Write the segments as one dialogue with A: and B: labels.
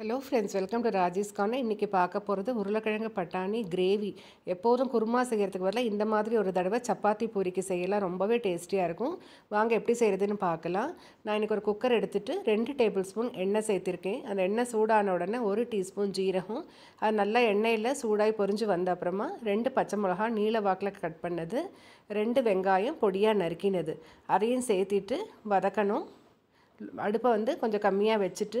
A: hello friends welcome to ராஜேஷ்கான இன்றைக்கி பார்க்க போகிறது உருளைக்கிழங்கு பட்டாணி கிரேவி எப்போதும் குருமா செய்கிறதுக்கு வரல இந்த மாதிரி ஒரு தடவை சப்பாத்தி பூரிக்கு செய்யலாம் ரொம்பவே டேஸ்டியாக இருக்கும் வாங்க எப்படி செய்கிறதுன்னு பார்க்கலாம் நான் இன்றைக்கி ஒரு குக்கர் எடுத்துகிட்டு ரெண்டு டேபிள் ஸ்பூன் எண்ணெய் சேர்த்துருக்கேன் அந்த எண்ணெய் சூடான உடனே ஒரு டீஸ்பூன் ஜீரகம் அது நல்லா எண்ணெயில் சூடாகி பொறிஞ்சு வந்த அப்புறமா ரெண்டு பச்சை மிளகா நீள வாக்கில் கட் பண்ணது ரெண்டு வெங்காயம் பொடியாக நறுக்கினது அதையும் சேர்த்திட்டு வதக்கணும் அடுப்பை வந்து கொஞ்சம் கம்மியாக வச்சுட்டு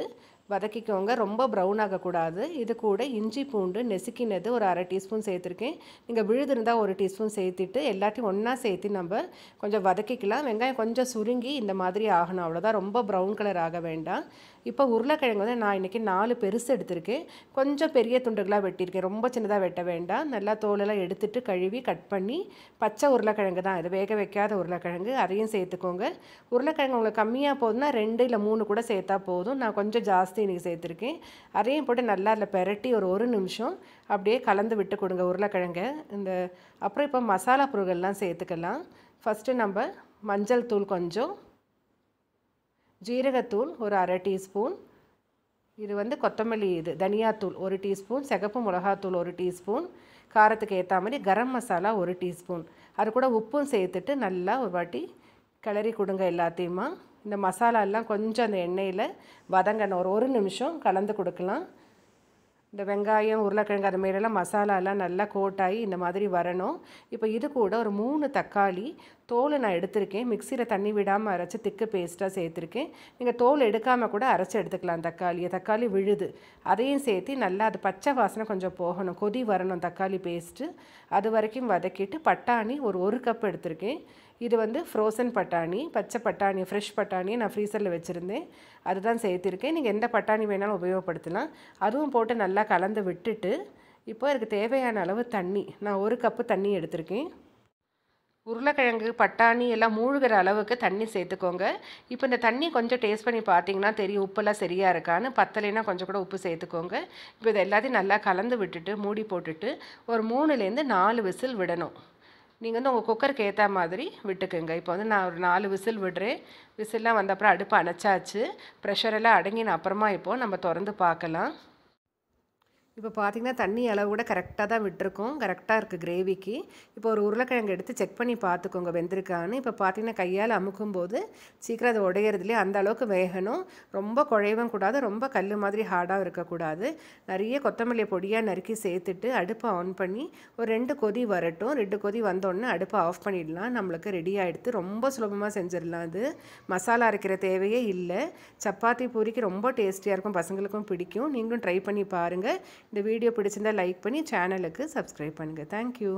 A: வதக்கிக்கோங்க ரொம்ப ப்ரௌன் ஆகக்கூடாது இது கூட இஞ்சி பூண்டு நெசுக்கினது ஒரு அரை டீஸ்பூன் சேர்த்துருக்கேன் நீங்கள் விழுது இருந்தால் ஒரு டீஸ்பூன் சேர்த்துட்டு எல்லாத்தையும் ஒன்றா சேர்த்து நம்ம கொஞ்சம் வதக்கிக்கலாம் வெங்காயம் கொஞ்சம் சுருங்கி இந்த மாதிரி ஆகணும் அவ்வளோதான் ரொம்ப ப்ரௌன் கலர் ஆக வேண்டாம் இப்போ உருளைக்கிழங்கு வந்து நான் இன்றைக்கி நாலு பெருசு எடுத்திருக்கேன் கொஞ்சம் பெரிய துண்டுகளாக வெட்டியிருக்கேன் ரொம்ப சின்னதாக வெட்ட வேண்டாம் நல்லா தோலெல்லாம் எடுத்துகிட்டு கழுவி கட் பண்ணி பச்சை உருளைக்கிழங்கு தான் இது வேக வைக்காத உருளைக்கிழங்கு அதையும் சேர்த்துக்கோங்க உருளைக்கிழங்கு உங்களுக்கு கம்மியாக போதுன்னா ரெண்டு இல்லை மூணு கூட சேர்த்தா போதும் நான் கொஞ்சம் ஜாஸ்தி ஜாஸ்தி இன்றைக்கி சேர்த்துருக்கேன் அதையும் போட்டு நல்லா அதில் பெரட்டி ஒரு ஒரு நிமிஷம் அப்படியே கலந்து விட்டு கொடுங்க உருளைக்கிழங்கை இந்த அப்புறம் இப்போ மசாலா பொருட்கள்லாம் சேர்த்துக்கலாம் ஃபஸ்ட்டு நம்ம மஞ்சள் தூள் கொஞ்சம் ஜீரகத்தூள் ஒரு அரை டீஸ்பூன் இது வந்து கொத்தமல்லி இது தனியாத்தூள் ஒரு டீஸ்பூன் சிகப்பு மிளகாத்தூள் ஒரு டீஸ்பூன் காரத்துக்கு ஏற்ற மாதிரி கரம் மசாலா ஒரு டீஸ்பூன் அது கூட உப்பும் சேர்த்துட்டு நல்லா ஒரு வாட்டி கிளறி கொடுங்க எல்லாத்தையுமா இந்த மசாலாலாம் கொஞ்சம் அந்த எண்ணெயில் வதங்கணும் ஒரு ஒரு நிமிஷம் கலந்து கொடுக்கலாம் இந்த வெங்காயம் உருளைக்கிழங்கு அது மாரிலாம் மசாலாலாம் நல்லா கோட்டாகி இந்த மாதிரி வரணும் இப்போ இது கூட ஒரு மூணு தக்காளி தோலை நான் எடுத்திருக்கேன் மிக்சியில் தண்ணி விடாமல் அரைச்சி திக்கு பேஸ்ட்டாக சேர்த்துருக்கேன் நீங்கள் தோல் எடுக்காமல் கூட அரைச்சி எடுத்துக்கலாம் தக்காளியை தக்காளி விழுது அதையும் சேர்த்து நல்லா அது பச்சை வாசனை கொஞ்சம் போகணும் கொதி வரணும் தக்காளி பேஸ்ட்டு அது வரைக்கும் வதக்கிட்டு பட்டாணி ஒரு ஒரு கப் எடுத்திருக்கேன் இது வந்து ஃப்ரோசன் பட்டாணி பச்சை பட்டாணி ஃப்ரெஷ் பட்டாணி நான் ஃப்ரீசரில் வச்சுருந்தேன் அதுதான் சேர்த்துருக்கேன் நீங்கள் எந்த பட்டாணி வேணாலும் உபயோகப்படுத்தலாம் அதுவும் போட்டு நல்லா கலந்து விட்டுட்டு இப்போ அதுக்கு தேவையான அளவு தண்ணி நான் ஒரு கப்பு தண்ணி எடுத்திருக்கேன் உருளைக்கிழங்கு பட்டாணி எல்லாம் மூழ்கிற அளவுக்கு தண்ணி சேர்த்துக்கோங்க இப்போ இந்த தண்ணி கொஞ்சம் டேஸ்ட் பண்ணி பார்த்தீங்கன்னா தெரியும் உப்பெல்லாம் சரியாக இருக்கான்னு பத்தலைன்னா கொஞ்சம் கூட உப்பு சேர்த்துக்கோங்க இப்போ இது எல்லாத்தையும் நல்லா கலந்து விட்டுட்டு மூடி போட்டுட்டு ஒரு மூணுலேருந்து நாலு விசில் விடணும் நீங்கள் வந்து உங்கள் குக்கருக்கு ஏற்ற மாதிரி விட்டுக்குங்க இப்போ வந்து நான் ஒரு நாலு விசில் விடுறேன் விசில்லாம் வந்தப்புறம் அடுப்பு அணைச்சாச்சு ப்ரெஷரெல்லாம் அடங்கின அப்புறமா இப்போது நம்ம திறந்து பார்க்கலாம் இப்போ பார்த்தீங்கன்னா தண்ணி அளவு கூட கரெக்டாக தான் விட்டுருக்கோம் கரெக்டாக இருக்குது கிரேவிக்கு இப்போ ஒரு உருளைக்கிழங்கு எடுத்து செக் பண்ணி பார்த்துக்கோங்க வெந்திருக்கான்னு இப்போ பார்த்தீங்கன்னா கையால் அமுக்கும்போது சீக்கிரம் அது உடையிறதுலேயே அந்த அளவுக்கு வேகணும் ரொம்ப குழையவும் கூடாது ரொம்ப கல் மாதிரி ஹார்டாக இருக்கக்கூடாது நிறைய கொத்தமல்லி பொடியாக நறுக்கி சேர்த்துட்டு அடுப்பை ஆன் பண்ணி ஒரு ரெண்டு கொதி வரட்டும் ரெண்டு கொதி வந்தோடனே அடுப்பை ஆஃப் பண்ணிடலாம் நம்மளுக்கு ரெடி ஆகிடுத்து ரொம்ப சுலபமாக செஞ்சிடலாம் அது மசாலா அரைக்கிற தேவையே இல்லை சப்பாத்தி பூரிக்கு ரொம்ப டேஸ்டியாக இருக்கும் பசங்களுக்கும் பிடிக்கும் நீங்களும் ட்ரை பண்ணி பாருங்கள் இந்த வீடியோ பிடிச்சிருந்தால் லைக் பண்ணி சேனலுக்கு சப்ஸ்கிரைப் பண்ணுங்கள் தேங்க்யூ